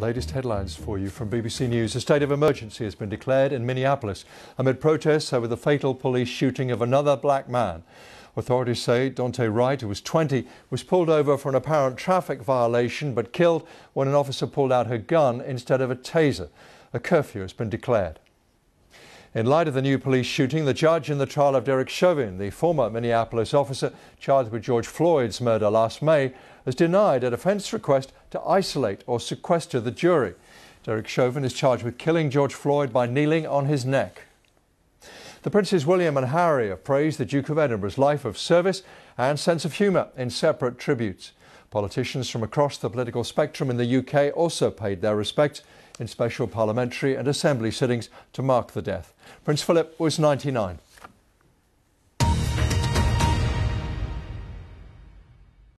Latest headlines for you from BBC News. A state of emergency has been declared in Minneapolis amid protests over the fatal police shooting of another black man. Authorities say Dante Wright, who was 20, was pulled over for an apparent traffic violation but killed when an officer pulled out her gun instead of a taser. A curfew has been declared. In light of the new police shooting, the judge in the trial of Derek Chauvin, the former Minneapolis officer charged with George Floyd's murder last May, has denied a defense request to isolate or sequester the jury. Derek Chauvin is charged with killing George Floyd by kneeling on his neck. The Princes William and Harry have praised the Duke of Edinburgh's life of service and sense of humour in separate tributes. Politicians from across the political spectrum in the UK also paid their respects in special parliamentary and assembly sittings to mark the death. Prince Philip was 99.